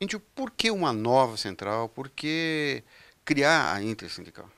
Gente, por que uma nova central? Por que criar a intersindical?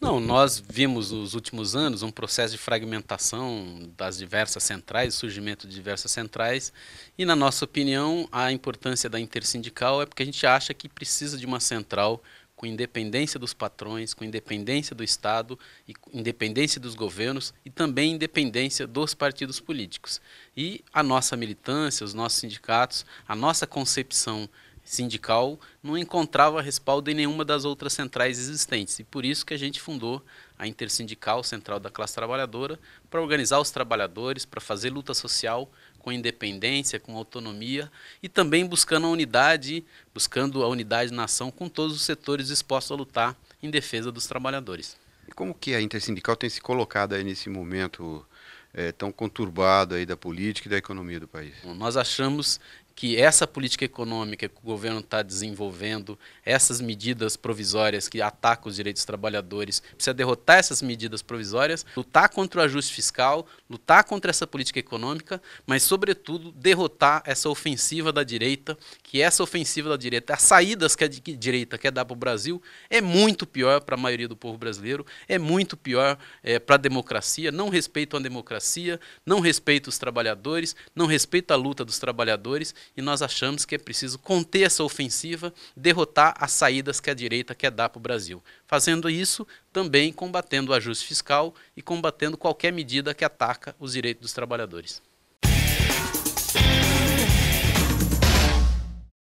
Não, nós vimos nos últimos anos um processo de fragmentação das diversas centrais, surgimento de diversas centrais, e na nossa opinião a importância da intersindical é porque a gente acha que precisa de uma central com independência dos patrões, com independência do Estado, e independência dos governos e também independência dos partidos políticos. E a nossa militância, os nossos sindicatos, a nossa concepção sindical não encontrava respaldo em nenhuma das outras centrais existentes. E por isso que a gente fundou a Intersindical Central da Classe Trabalhadora para organizar os trabalhadores, para fazer luta social com independência, com autonomia e também buscando a unidade, buscando a unidade na ação com todos os setores dispostos a lutar em defesa dos trabalhadores. E como que a Intersindical tem se colocado aí nesse momento é, tão conturbado aí da política e da economia do país? Bom, nós achamos que essa política econômica que o governo está desenvolvendo, essas medidas provisórias que atacam os direitos dos trabalhadores, precisa derrotar essas medidas provisórias, lutar contra o ajuste fiscal, lutar contra essa política econômica, mas, sobretudo, derrotar essa ofensiva da direita, que essa ofensiva da direita, as saídas que a direita quer dar para o Brasil, é muito pior para a maioria do povo brasileiro, é muito pior é, eh, para a democracia, não respeitam a democracia, não respeitam os trabalhadores, não respeita a luta dos trabalhadores e nós achamos que é preciso conter essa ofensiva, derrotar as saídas que a direita quer dar para o Brasil. Fazendo isso, também combatendo o ajuste fiscal e combatendo qualquer medida que ataca os direitos dos trabalhadores.